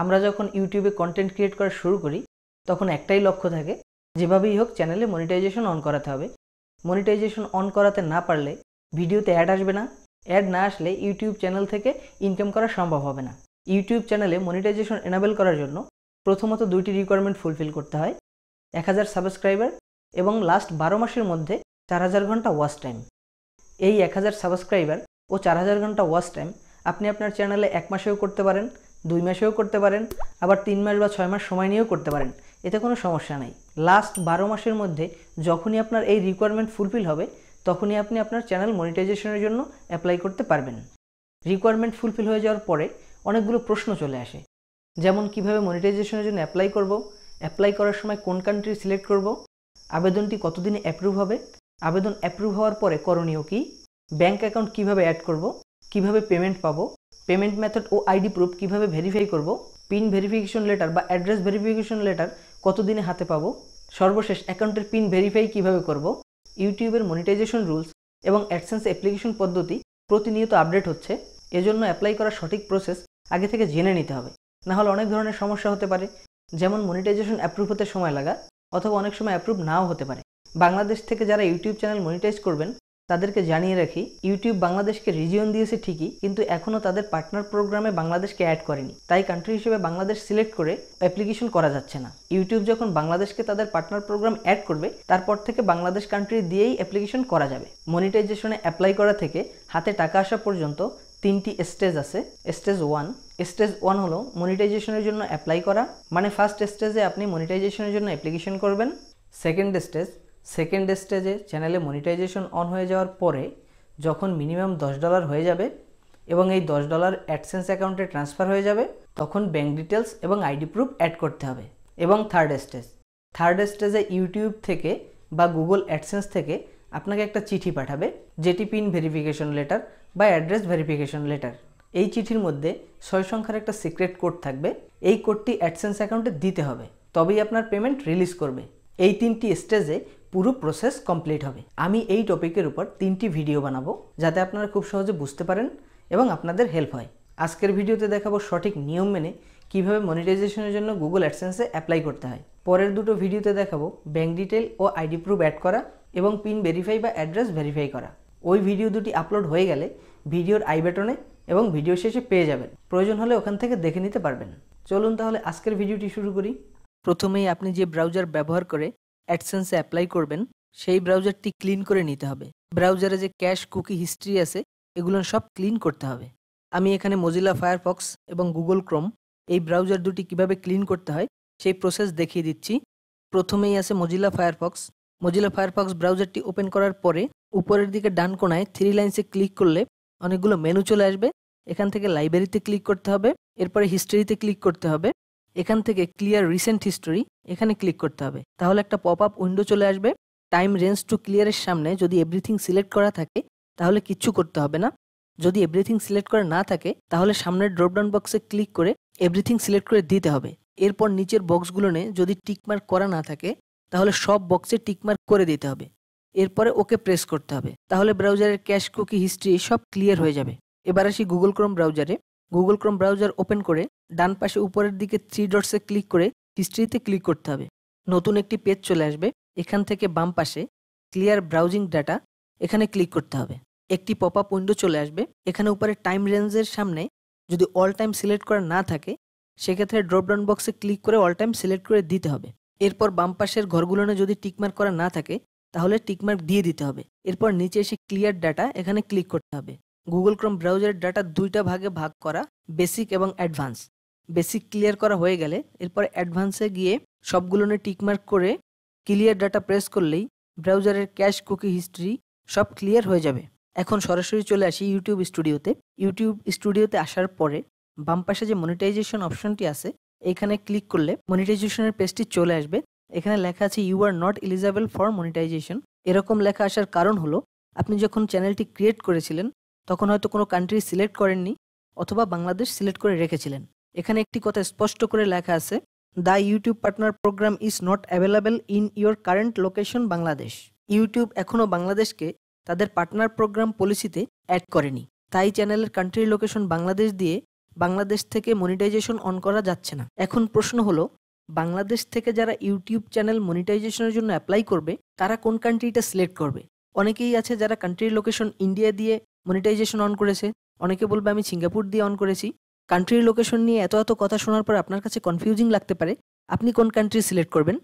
আমরা যখন ইউটিউবে কন্টেন্ট ক্রিয়েট করা শুরু করি তখন একটাই লক্ষ্য থাকে যেভাবেই হোক চ্যানেলে মনিটাইজেশন অন করাতে হবে মনিটাইজেশন অন করাতে না পারলে ভিডিওতে অ্যাড আসবে না অ্যাড না আসলে ইউটিউব চ্যানেল থেকে ইনকাম করা সম্ভব হবে না ইউটিউব চ্যানেলে মনিটাইজেশন এনাবেল করার জন্য প্রথমত দুইটি রিকোয়ারমেন্ট ফুলফিল করতে হয় এক হাজার সাবস্ক্রাইবার এবং লাস্ট বারো মাসের মধ্যে চার হাজার ঘন্টা ওয়াচ টাইম এই এক হাজার সাবস্ক্রাইবার ও চার হাজার ঘন্টা ওয়াচ টাইম আপনি আপনার চ্যানেলে এক মাসেও করতে পারেন দুই মাসেও করতে পারেন আবার তিন মাস বা ছয় মাস সময় নিয়েও করতে পারেন এতে কোনো সমস্যা নাই লাস্ট বারো মাসের মধ্যে যখনই আপনার এই রিকোয়ারমেন্ট ফুলফিল হবে তখনই আপনি আপনার চ্যানেল মনিটাইজেশনের জন্য অ্যাপ্লাই করতে পারবেন রিকোয়ারমেন্ট ফুলফিল হয়ে যাওয়ার পরে অনেকগুলো প্রশ্ন চলে আসে যেমন কিভাবে মনিটাইজেশনের জন্য অ্যাপ্লাই করব অ্যাপ্লাই করার সময় কোন কান্ট্রি সিলেক্ট করব আবেদনটি কতদিনে অ্যাপ্রুভ হবে আবেদন অ্যাপ্রুভ হওয়ার পরে করণীয় কি ব্যাংক অ্যাকাউন্ট কিভাবে অ্যাড করব কিভাবে পেমেন্ট পাবো পেমেন্ট মেথড ও আইডি প্রুফ কীভাবে ভেরিফাই করব পিন ভেরিফিকেশন লেটার বা অ্যাড্রেস ভেরিফিকেশন লেটার কতদিনে হাতে পাবো সর্বশেষ অ্যাকাউন্টের পিন ভেরিফাই কিভাবে করব ইউটিউবের মনিটাইজেশন রুলস এবং অ্যাডসেন্স অ্যাপ্লিকেশন পদ্ধতি প্রতিনিয়ত আপডেট হচ্ছে এজন্য অ্যাপ্লাই করার সঠিক প্রসেস আগে থেকে জেনে নিতে হবে না হলে অনেক ধরনের সমস্যা হতে পারে যেমন মনিটাইজেশন অ্যাপ্রুভ হতে সময় লাগা অথবা অনেক সময় অ্যাপ্রুভ নাও হতে পারে বাংলাদেশ থেকে যারা ইউটিউব চ্যানেল মনিটাইজ করবেন তাদেরকে জানিয়ে রাখি ইউটিউব বাংলাদেশকে রিজিয়ন দিয়েছে ঠিকই কিন্তু এখনও তাদের পার্টনার প্রোগ্রামে বাংলাদেশকে অ্যাড করেনি তাই কান্ট্রি হিসেবে বাংলাদেশ সিলেক্ট করে অ্যাপ্লিকেশন করা যাচ্ছে না ইউটিউব যখন বাংলাদেশকে তাদের পার্টনার প্রোগ্রাম অ্যাড করবে তারপর থেকে বাংলাদেশ কান্ট্রি দিয়েই অ্যাপ্লিকেশন করা যাবে মনিটাইজেশনে অ্যাপ্লাই করা থেকে হাতে টাকা আসা পর্যন্ত তিনটি স্টেজ আছে স্টেজ ওয়ান স্টেজ ওয়ান হলো মনিটাইজেশনের জন্য অ্যাপ্লাই করা মানে ফার্স্ট স্টেজে আপনি মনিটাইজেশনের জন্য অ্যাপ্লিকেশন করবেন সেকেন্ড স্টেজ সেকেন্ড স্টেজে চ্যানেলে মনিটাইজেশন অন হয়ে যাওয়ার পরে যখন মিনিমাম দশ ডলার হয়ে যাবে এবং এই দশ ডলার অ্যাডসেন্স অ্যাকাউন্টে ট্রান্সফার হয়ে যাবে তখন ব্যাঙ্ক ডিটেলস এবং আইডি প্রুফ অ্যাড করতে হবে এবং থার্ড স্টেজ থার্ড স্টেজে ইউটিউব থেকে বা গুগল অ্যাডসেন্স থেকে আপনাকে একটা চিঠি পাঠাবে যেটি পিন ভেরিফিকেশন লেটার বা অ্যাড্রেস ভেরিফিকেশন লেটার এই চিঠির মধ্যে ছয় সংখ্যার একটা সিক্রেট কোড থাকবে এই কোডটি অ্যাডসেন্স অ্যাকাউন্টে দিতে হবে তবেই আপনার পেমেন্ট রিলিজ করবে এই তিনটি স্টেজে পুরো প্রসেস কমপ্লিট হবে আমি এই টপিকের উপর তিনটি ভিডিও বানাবো যাতে আপনারা খুব সহজে বুঝতে পারেন এবং আপনাদের হেল্প হয় আজকের ভিডিওতে দেখাবো সঠিক নিয়ম মেনে কিভাবে মনিটাইজেশনের জন্য গুগল অ্যাডসেন্সে অ্যাপ্লাই করতে হয় পরের দুটো ভিডিওতে দেখাবো ব্যাঙ্ক ডিটেল ও আইডি প্রুফ অ্যাড করা এবং পিন ভেরিফাই বা অ্যাড্রেস ভেরিফাই করা ওই ভিডিও দুটি আপলোড হয়ে গেলে ভিডিওর আই বেটনে এবং ভিডিও শেষে পেয়ে যাবেন প্রয়োজন হলে ওখান থেকে দেখে নিতে পারবেন চলুন তাহলে আজকের ভিডিওটি শুরু করি প্রথমেই আপনি যে ব্রাউজার ব্যবহার করে অ্যাডসেন্সে অ্যাপ্লাই করবেন সেই ব্রাউজারটি ক্লিন করে নিতে হবে ব্রাউজারে যে ক্যাশ কুকি হিস্ট্রি আছে এগুলো সব ক্লিন করতে হবে আমি এখানে মজিলা ফায়ারফক্স এবং গুগল ক্রোম এই ব্রাউজার দুটি কিভাবে ক্লিন করতে হয় সেই প্রসেস দেখিয়ে দিচ্ছি প্রথমেই আছে মজিলা ফায়ারফক্স মজিলা ফায়ারফক্স ব্রাউজারটি ওপেন করার পরে উপরের দিকে ডান কোনায় থ্রি লাইন্সে ক্লিক করলে অনেকগুলো মেনু চলে আসবে এখান থেকে লাইব্রেরিতে ক্লিক করতে হবে এরপরে হিস্ট্রিতে ক্লিক করতে হবে এখান থেকে ক্লিয়ার রিসেন্ট হিস্টোরি এখানে ক্লিক করতে হবে তাহলে একটা পপ আপ উইন্ডো চলে আসবে টাইম রেঞ্জ টু ক্লিয়ারের সামনে যদি এভরিথিং সিলেক্ট করা থাকে তাহলে কিচ্ছু করতে হবে না যদি এভরিথিং সিলেক্ট করা না থাকে তাহলে সামনের ড্রপডাউন বক্সে ক্লিক করে এভরিথিং সিলেক্ট করে দিতে হবে এরপর নিচের বক্সগুলোনে যদি টিকমার্ক করা না থাকে তাহলে সব বক্সে টিকমার্ক করে দিতে হবে এরপরে ওকে প্রেস করতে হবে তাহলে ব্রাউজারের ক্যাশ কুকি হিস্ট্রি সব ক্লিয়ার হয়ে যাবে এবার আসি গুগল ক্রোম ব্রাউজারে গুগল ক্রোম ব্রাউজার ওপেন করে ডান পাশে উপরের দিকে থ্রি ডটসে ক্লিক করে হিস্ট্রিতে ক্লিক করতে হবে নতুন একটি পেজ চলে আসবে এখান থেকে বাম পাশে ক্লিয়ার ব্রাউজিং ডাটা এখানে ক্লিক করতে হবে একটি পপ আপ উইন্ডো চলে আসবে এখানে উপরে টাইম রেঞ্জের সামনে যদি অল টাইম সিলেক্ট করা না থাকে সেক্ষেত্রে ড্রপডাউন বক্সে ক্লিক করে অল টাইম সিলেক্ট করে দিতে হবে এরপর বাম পাশের ঘরগুলোনে যদি টিকমার্ক করা না থাকে তাহলে টিকমার্ক দিয়ে দিতে হবে এরপর নিচে এসে ক্লিয়ার ডাটা এখানে ক্লিক করতে হবে গুগল ক্রোম ব্রাউজারের ডাটা দুইটা ভাগে ভাগ করা বেসিক এবং অ্যাডভান্স বেসিক ক্লিয়ার করা হয়ে গেলে এরপর অ্যাডভান্সে গিয়ে সবগুলো নিয়ে টিকমার্ক করে ক্লিয়ার ডাটা প্রেস করলেই ব্রাউজারের ক্যাশ কুকি হিস্ট্রি সব ক্লিয়ার হয়ে যাবে এখন সরাসরি চলে আসি ইউটিউব স্টুডিওতে ইউটিউব স্টুডিওতে আসার পরে বাম পাশে যে মনিটাইজেশন অপশনটি আছে এখানে ক্লিক করলে মনিটাইজেশনের পেজটি চলে আসবে এখানে লেখা আছে you are not eligible for monetization এরকম লেখা আসার কারণ হলো আপনি যখন চ্যানেলটি ক্রিয়েট করেছিলেন তখন হয়তো কোনো কান্ট্রি সিলেক্ট করেননি অথবা বাংলাদেশ সিলেক্ট করে রেখেছিলেন এখানে একটি কথা স্পষ্ট করে লেখা আছে the YouTube partner program is not available in your current location Bangladesh YouTube এখনও বাংলাদেশকে তাদের পার্টনার প্রোগ্রাম পলিসিতে অ্যাড করেনি তাই চ্যানেলের কান্ট্রি লোকেশন বাংলাদেশ দিয়ে বাংলাদেশ থেকে মনিটাইজেশন অন করা যাচ্ছে না এখন প্রশ্ন হলো বাংলাদেশ থেকে যারা ইউটিউব চ্যানেল মনিটাইজেশনের জন্য অ্যাপ্লাই করবে তারা কোন কান্ট্রিটা সিলেক্ট করবে অনেকেই আছে যারা কান্ট্রির লোকেশন ইন্ডিয়া দিয়ে মনিটাইজেশন অন করেছে অনেকে বলবে আমি সিঙ্গাপুর দিয়ে অন করেছি কান্ট্রির লোকেশন নিয়ে এত এত কথা শোনার পর আপনার কাছে কনফিউজিং লাগতে পারে আপনি কোন কান্ট্রি সিলেক্ট করবেন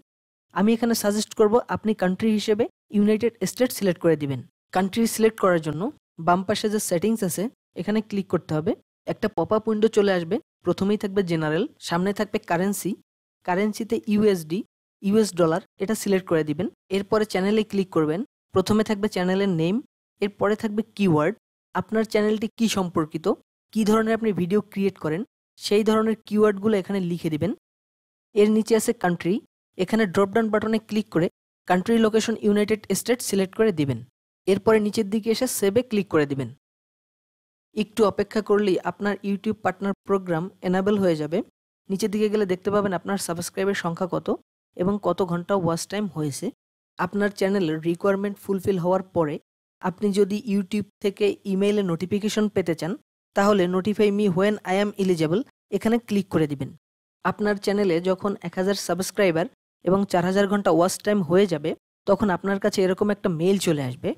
আমি এখানে সাজেস্ট করব আপনি কান্ট্রি হিসেবে ইউনাইটেড স্টেট সিলেক্ট করে দিবেন কান্ট্রি সিলেক্ট করার জন্য বাম পাশে যে সেটিংস আছে এখানে ক্লিক করতে হবে একটা পপ আপ উইন্ডো চলে আসবে প্রথমেই থাকবে জেনারেল সামনে থাকবে কারেন্সি কারেন্সিতে ইউএসডি ইউএস ডলার এটা সিলেক্ট করে দিবেন এরপরে চ্যানেলে ক্লিক করবেন প্রথমে থাকবে চ্যানেলের নেম এরপরে থাকবে কিওয়ার্ড আপনার চ্যানেলটি কি সম্পর্কিত কি ধরনের আপনি ভিডিও ক্রিয়েট করেন সেই ধরনের কিওয়ার্ডগুলো এখানে লিখে দিবেন এর নিচে আছে কান্ট্রি এখানে ড্রপডাউন বাটনে ক্লিক করে country location United State select করে দিবেন এরপরে নিচের দিকে এসে সেভে ক্লিক করে দিবেন একটু অপেক্ষা করলেই আপনার ইউটিউব পার্টনার প্রোগ্রাম এনাবেল হয়ে যাবে নিচের দিকে গেলে দেখতে পাবেন আপনার সাবস্ক্রাইবের সংখ্যা কত এবং কত ঘন্টা ওয়াচ টাইম হয়েছে আপনার চ্যানেলের রিকোয়ারমেন্ট ফুলফিল হওয়ার পরে আপনি যদি ইউটিউব থেকে ইমেইলে নোটিফিকেশন পেতে চান তাহলে notify me when I am eligible এখানে ক্লিক করে দিবেন আপনার চ্যানেলে যখন এক হাজার সাবস্ক্রাইবার এবং চার হাজার ঘন্টা ওয়াচ টাইম হয়ে যাবে তখন আপনার কাছে এরকম একটা মেল চলে আসবে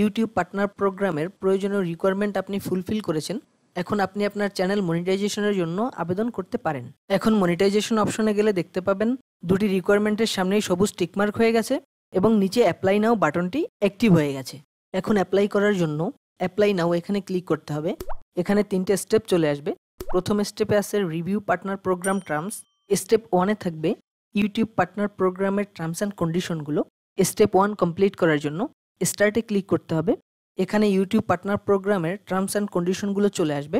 ইউটিউব পার্টনার প্রোগ্রামের প্রয়োজনীয় রিকোয়ারমেন্ট আপনি ফুলফিল করেছেন এখন আপনি আপনার চ্যানেল মনিটাইজেশনের জন্য আবেদন করতে পারেন এখন মনিটাইজেশন অপশনে গেলে দেখতে পাবেন দুটি রিকোয়ারমেন্টের সামনেই সবুজ টিকমার্ক হয়ে গেছে এবং নিচে অ্যাপ্লাই নাও বাটনটি অ্যাক্টিভ হয়ে গেছে এখন অ্যাপ্লাই করার জন্য অ্যাপ্লাই নাও এখানে ক্লিক করতে হবে এখানে তিনটে স্টেপ চলে আসবে প্রথম স্টেপে আছে review partner program terms step ওয়ানে থাকবে ইউটিউব পার্টনার প্রোগ্রামের টার্মস অ্যান্ড কন্ডিশনগুলো স্টেপ ওয়ান কমপ্লিট করার জন্য স্টার্টে ক্লিক করতে হবে এখানে ইউটিউব পার্টনার প্রোগ্রামের টার্মস অ্যান্ড কন্ডিশনগুলো চলে আসবে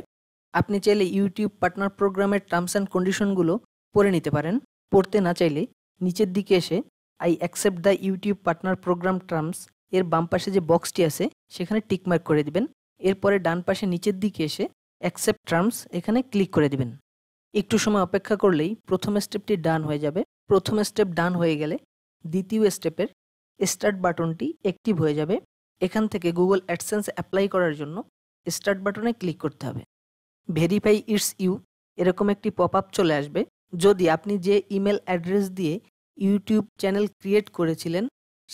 আপনি চাইলে ইউটিউব পার্টনার প্রোগ্রামের টার্মস অ্যান্ড কন্ডিশনগুলো পড়ে নিতে পারেন পড়তে না চাইলে নিচের দিকে এসে I accept the YouTube partner program terms এর বাম পাশে যে বক্সটি আছে সেখানে টিকমার্ক করে দিবেন এরপরে ডান পাশে নিচের দিকে এসে অ্যাকসেপ্ট টার্মস এখানে ক্লিক করে দিবেন একটু সময় অপেক্ষা করলেই প্রথম স্টেপটি ডান হয়ে যাবে প্রথম স্টেপ ডান হয়ে গেলে দ্বিতীয় স্টেপের স্টার্ট বাটনটি অ্যাক্টিভ হয়ে যাবে এখান থেকে গুগল অ্যাডসেন্স অ্যাপ্লাই করার জন্য স্টার্ট বাটনে ক্লিক করতে হবে ভেরিফাই ইটস ইউ এরকম একটি পপ আপ চলে আসবে যদি আপনি যে ইমেল অ্যাড্রেস দিয়ে ইউটিউব চ্যানেল ক্রিয়েট করেছিলেন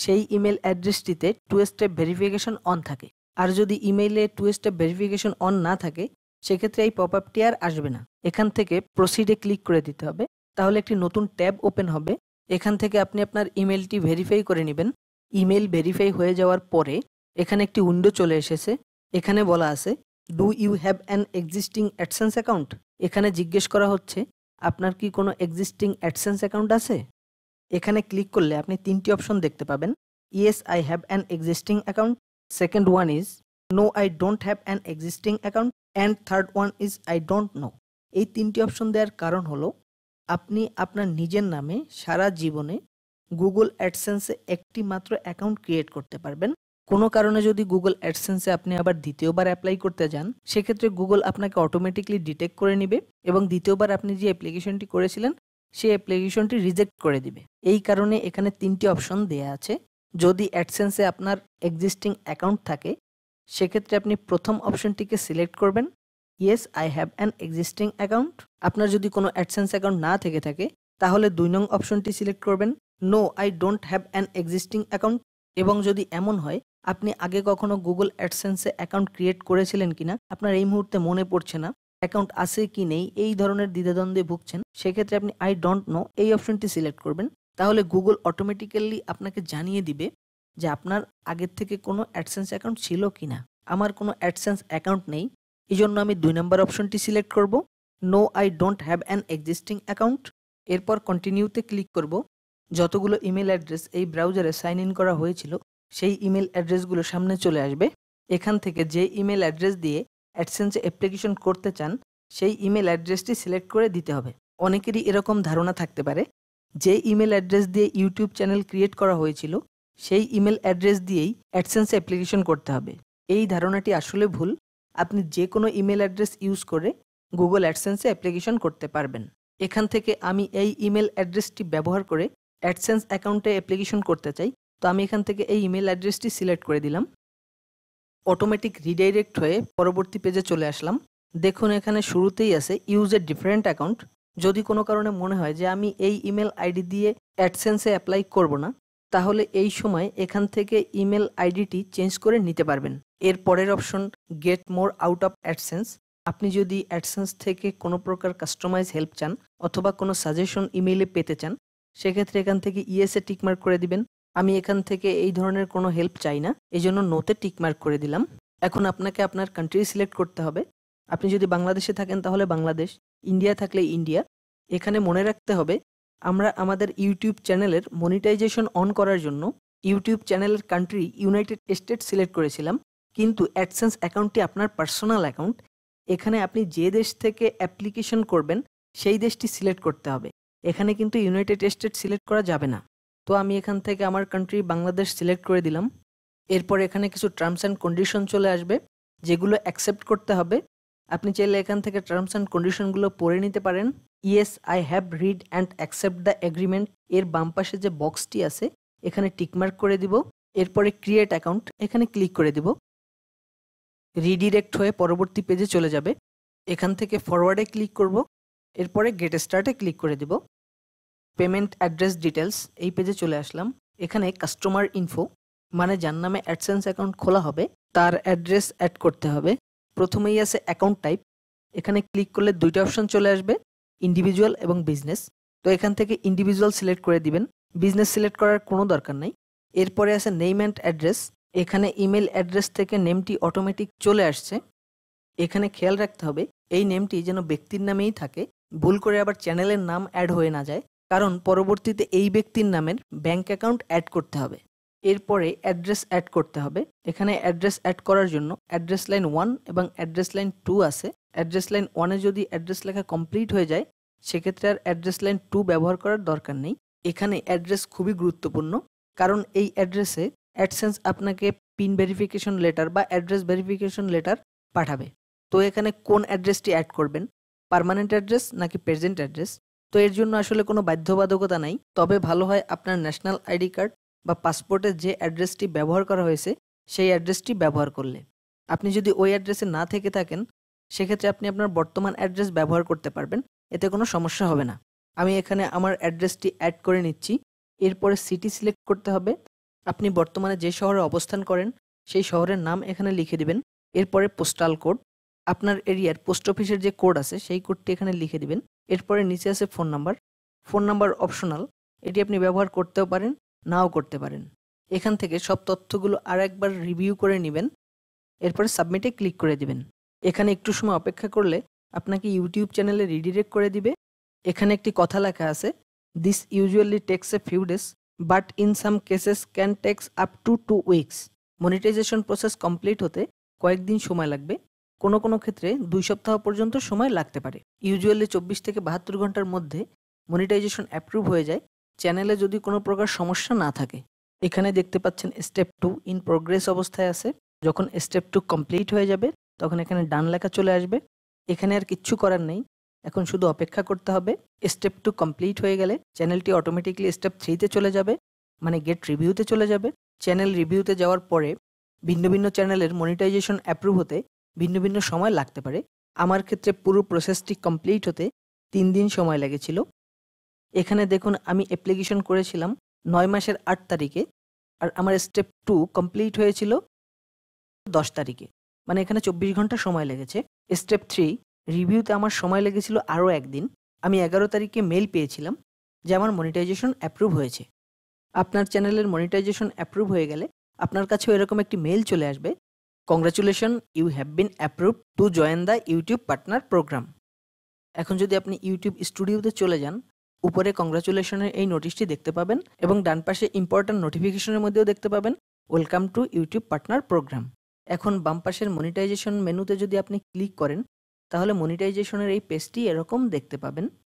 সেই ইমেল অ্যাড্রেসটিতে টু স্টেপ ভেরিফিকেশন অন থাকে আর যদি ইমেইলে টু স্টেপ ভেরিফিকেশন অন না থাকে সেক্ষেত্রে এই পপ আপটি আর আসবে না এখান থেকে প্রসিডে ক্লিক করে দিতে হবে তাহলে একটি নতুন ট্যাব ওপেন হবে এখান থেকে আপনি আপনার ইমেলটি ভেরিফাই করে নেবেন ইমেল ভেরিফাই হয়ে যাওয়ার পরে এখানে একটি উইন্ডো চলে এসেছে এখানে বলা আছে do you have an existing AdSense account এখানে জিজ্ঞেস করা হচ্ছে আপনার কি কোনো এক্সিস্টিং অ্যাডসেন্স অ্যাকাউন্ট আছে এখানে ক্লিক করলে আপনি তিনটি অপশন দেখতে পাবেন yes I have an existing account second one is no I don't have an existing account and third one is I don't know এই তিনটি অপশন দেওয়ার কারণ হলো আপনি আপনার নিজের নামে সারা জীবনে গুগল অ্যাডসেন্সে একটি মাত্র অ্যাকাউন্ট ক্রিয়েট করতে পারবেন কোনো কারণে যদি গুগল অ্যাডসেন্সে আপনি আবার দ্বিতীয়বার অ্যাপ্লাই করতে যান সেক্ষেত্রে গুগল আপনাকে অটোমেটিকলি ডিটেক্ট করে নেবে এবং দ্বিতীয়বার আপনি যে অ্যাপ্লিকেশনটি করেছিলেন সে অ্যাপ্লিকেশনটি রিজেক্ট করে দিবে এই কারণে এখানে তিনটি অপশন দেয়া আছে যদি অ্যাডসেন্সে আপনার এক্সিস্টিং অ্যাকাউন্ট থাকে সেক্ষেত্রে আপনি প্রথম অপশনটিকে সিলেক্ট করবেন yes I have an existing account আপনার যদি কোনো অ্যাডসেন্স অ্যাকাউন্ট না থেকে থাকে তাহলে দুই নং অপশনটি সিলেক্ট করবেন no I don't have an existing account এবং যদি এমন হয় আপনি আগে কখনো গুগল অ্যাডসেন্সে অ্যাকাউন্ট ক্রিয়েট করেছিলেন কিনা আপনার এই মুহূর্তে মনে পড়ছে না অ্যাকাউন্ট আছে কি নেই এই ধরনের দ্বিধাদ্বন্দ্বে ভুগছেন সেক্ষেত্রে আপনি আই ডোন্ট নো এই অপশনটি সিলেক্ট করবেন তাহলে গুগল অটোমেটিক্যালি আপনাকে জানিয়ে দিবে যে আপনার আগের থেকে কোনো অ্যাডসেন্স অ্যাকাউন্ট ছিল কি না আমার কোনো অ্যাডসেন্স অ্যাকাউন্ট নেই এই জন্য আমি দুই নম্বর অপশনটি সিলেক্ট করব no I don't have an existing account এরপর কন্টিনিউতে ক্লিক করব যতগুলো ইমেল অ্যাড্রেস এই ব্রাউজারে সাইন ইন করা হয়েছিল সেই ইমেল অ্যাড্রেসগুলো সামনে চলে আসবে এখান থেকে যে ইমেল অ্যাড্রেস দিয়ে অ্যাডসেন্সে অ্যাপ্লিকেশন করতে চান সেই ইমেল অ্যাড্রেসটি সিলেক্ট করে দিতে হবে অনেকেরই এরকম ধারণা থাকতে পারে যে ইমেল অ্যাড্রেস দিয়ে ইউটিউব চ্যানেল ক্রিয়েট করা হয়েছিল সেই ইমেল অ্যাড্রেস দিয়েই অ্যাডসেন্সে অ্যাপ্লিকেশন করতে হবে এই ধারণাটি আসলে ভুল আপনি যে কোনো ইমেল অ্যাড্রেস ইউজ করে গুগল অ্যাডসেন্সে অ্যাপ্লিকেশন করতে পারবেন এখান থেকে আমি এই ইমেল অ্যাড্রেসটি ব্যবহার করে অ্যাডসেন্স অ্যাকাউন্টে অ্যাপ্লিকেশন করতে চাই তো আমি এখান থেকে এই ইমেল অ্যাড্রেসটি সিলেক্ট করে দিলাম অটোমেটিক রিডাইরেক্ট হয়ে পরবর্তী পেজে চলে আসলাম দেখুন এখানে শুরুতেই আছে ইউজের ডিফারেন্ট অ্যাকাউন্ট যদি কোনো কারণে মনে হয় যে আমি এই ইমেল আইডি দিয়ে অ্যাডসেন্সে অ্যাপ্লাই করব না তাহলে এই সময় এখান থেকে ইমেল আইডিটি চেঞ্জ করে নিতে পারবেন এর পরের option get more out of AdSense আপনি যদি অ্যাডসেন্স থেকে কোনো প্রকার কাস্টমাইজ হেল্প চান অথবা কোনো সাজেশন ইমেইলে পেতে চান সেক্ষেত্রে এখান থেকে ইএসএ টিকমার্ক করে দিবেন আমি এখান থেকে এই ধরনের কোনো হেল্প চাই না এই জন্য নোতে টিকমার্ক করে দিলাম এখন আপনাকে আপনার কান্ট্রি সিলেক্ট করতে হবে আপনি যদি বাংলাদেশে থাকেন তাহলে বাংলাদেশ ইন্ডিয়া থাকলে ইন্ডিয়া এখানে মনে রাখতে হবে আমরা আমাদের ইউটিউব চ্যানেলের মনিটাইজেশন অন করার জন্য ইউটিউব চ্যানেলের কান্ট্রি ইউনাইটেড স্টেট সিলেক্ট করেছিলাম কিন্তু অ্যাডসেন্স অ্যাকাউন্টটি আপনার পার্সোনাল অ্যাকাউন্ট এখানে আপনি যে দেশ থেকে অ্যাপ্লিকেশন করবেন সেই দেশটি সিলেক্ট করতে হবে এখানে কিন্তু ইউনাইটেড স্টেট সিলেক্ট করা যাবে না তো আমি এখান থেকে আমার কান্ট্রি বাংলাদেশ সিলেক্ট করে দিলাম এরপর এখানে কিছু টার্মস অ্যান্ড কন্ডিশন চলে আসবে যেগুলো অ্যাকসেপ্ট করতে হবে আপনি চাইলে এখান থেকে টার্মস অ্যান্ড কন্ডিশনগুলো পড়ে নিতে পারেন yes I have read and accept the agreement এর বাম পাশে যে বক্সটি আছে এখানে টিকমার্ক করে দিব এরপরে ক্রিয়েট অ্যাকাউন্ট এখানে ক্লিক করে দিব রিডিরেক্ট হয়ে পরবর্তী পেজে চলে যাবে এখান থেকে ফরওয়ার্ডে ক্লিক করব এরপরে গেট স্টার্টে ক্লিক করে দিব পেমেন্ট অ্যাড্রেস ডিটেলস এই পেজে চলে আসলাম এখানে কাস্টমার ইনফো মানে যার নামে অ্যাডসেন্স অ্যাকাউন্ট খোলা হবে তার অ্যাড্রেস অ্যাড করতে হবে প্রথমেই আছে অ্যাকাউন্ট টাইপ এখানে ক্লিক করলে দুইটা অপশন চলে আসবে ইন্ডিভিজুয়াল এবং বিজনেস তো এখান থেকে ইন্ডিভিজুয়াল সিলেক্ট করে দিবেন বিজনেস সিলেক্ট করার কোনো দরকার নাই এরপরে আছে নেম অ্যান্ড অ্যাড্রেস এখানে ইমেল অ্যাড্রেস থেকে নেমটি অটোমেটিক চলে আসছে এখানে খেয়াল রাখতে হবে এই নেমটি যেন ব্যক্তির নামেই থাকে ভুল করে আবার চ্যানেলের নাম অ্যাড হয়ে না যায় কারণ পরবর্তীতে এই ব্যক্তির নামের ব্যাঙ্ক অ্যাকাউন্ট অ্যাড করতে হবে এরপরে অ্যাড্রেস অ্যাড করতে হবে এখানে অ্যাড্রেস অ্যাড করার জন্য অ্যাড্রেস লাইন ওয়ান এবং অ্যাড্রেস লাইন টু আছে অ্যাড্রেস লাইন ওয়ানে যদি অ্যাড্রেস লেখা কমপ্লিট হয়ে যায় সেক্ষেত্রে আর অ্যাড্রেস লাইন টু ব্যবহার করার দরকার নেই এখানে অ্যাড্রেস খুবই গুরুত্বপূর্ণ কারণ এই অ্যাড্রেসে অ্যাডসেন্স আপনাকে পিন ভেরিফিকেশন লেটার বা অ্যাড্রেস ভেরিফিকেশন লেটার পাঠাবে তো এখানে কোন অ্যাড্রেসটি অ্যাড করবেন পারমানেন্ট অ্যাড্রেস নাকি প্রেজেন্ট অ্যাড্রেস তো এর জন্য আসলে কোনো বাধ্যবাধকতা নাই তবে ভালো হয় আপনার ন্যাশনাল আইডি কার্ড বা পাসপোর্টে যে অ্যাড্রেসটি ব্যবহার করা হয়েছে সেই অ্যাড্রেসটি ব্যবহার করলে আপনি যদি ওই অ্যাড্রেসে না থেকে থাকেন সেক্ষেত্রে আপনি আপনার বর্তমান অ্যাড্রেস ব্যবহার করতে পারবেন এতে কোনো সমস্যা হবে না আমি এখানে আমার অ্যাড্রেসটি অ্যাড করে নিচ্ছি এরপরে সিটি সিলেক্ট করতে হবে আপনি বর্তমানে যে শহরে অবস্থান করেন সেই শহরের নাম এখানে লিখে দেবেন এরপরে পোস্টাল কোড আপনার এরিয়ার পোস্ট অফিসের যে কোড আছে সেই কোডটি এখানে লিখে দিবেন এরপরে নিচে আছে phone number phone number optional এটি আপনি ব্যবহার করতেও পারেন নাও করতে পারেন এখান থেকে সব তথ্যগুলো আর একবার রিভিউ করে নেবেন এরপরে সাবমিটে ক্লিক করে দিবেন এখানে একটু সময় অপেক্ষা করলে আপনাকে ইউটিউব চ্যানেলে রিডিরেক্ট করে দিবে এখানে একটি কথা লেখা আছে this usually takes a few days but in some cases can take up to two weeks monetization process complete হতে কয়েকদিন সময় লাগবে কোনো কোনো ক্ষেত্রে দুই সপ্তাহ পর্যন্ত সময় লাগতে পারে ইউজুয়ালি চব্বিশ থেকে বাহাত্তর ঘন্টার মধ্যে মনিটাইজেশন অ্যাপ্রুভ হয়ে যায় চ্যানেলে যদি কোনো প্রকার সমস্যা না থাকে এখানে দেখতে পাচ্ছেন স্টেপ টু ইন প্রোগ্রেস অবস্থায় আছে যখন স্টেপ টু কমপ্লিট হয়ে যাবে তখন এখানে ডান লেখা চলে আসবে এখানে আর কিচ্ছু করার নেই এখন শুধু অপেক্ষা করতে হবে স্টেপ টু কমপ্লিট হয়ে গেলে চ্যানেলটি অটোমেটিকলি স্টেপ থ্রিতে চলে যাবে মানে গেট রিভিউতে চলে যাবে চ্যানেল রিভিউতে যাওয়ার পরে ভিন্ন ভিন্ন চ্যানেলের মনিটাইজেশন অ্যাপ্রুভ হতে ভিন্ন ভিন্ন সময় লাগতে পারে আমার ক্ষেত্রে পুরো প্রসেসটি কমপ্লিট হতে তিন দিন সময় লেগেছিল এখানে দেখুন আমি অ্যাপ্লিকেশন করেছিলাম নয় মাসের আট তারিখে আর আমার স্টেপ টু কমপ্লিট হয়েছিল দশ তারিখে মানে এখানে চব্বিশ ঘন্টা সময় লেগেছে স্টেপ থ্রি রিভিউতে আমার সময় লেগেছিল আরও একদিন আমি এগারো তারিখে মেল পেয়েছিলাম যে আমার মনিটাইজেশন অ্যাপ্রুভ হয়েছে আপনার চ্যানেলের মনিটাইজেশন অ্যাপ্রুভ হয়ে গেলে আপনার কাছেও এরকম একটি মেল চলে আসবে congratulation you have been approve to join the YouTube partner program এখন যদি আপনি ইউটিউব স্টুডিওতে চলে যান উপরে কংগ্রাচুলেশনের এই নোটিশটি দেখতে পাবেন এবং ডান পাশে ইম্পর্ট্যান্ট নোটিফিকেশনের মধ্যেও দেখতে পাবেন welcome to YouTube partner program এখন বাম পাশের মনিটাইজেশন মেনুতে যদি আপনি ক্লিক করেন তাহলে মনিটাইজেশনের এই পেজটি এরকম দেখতে পাবেন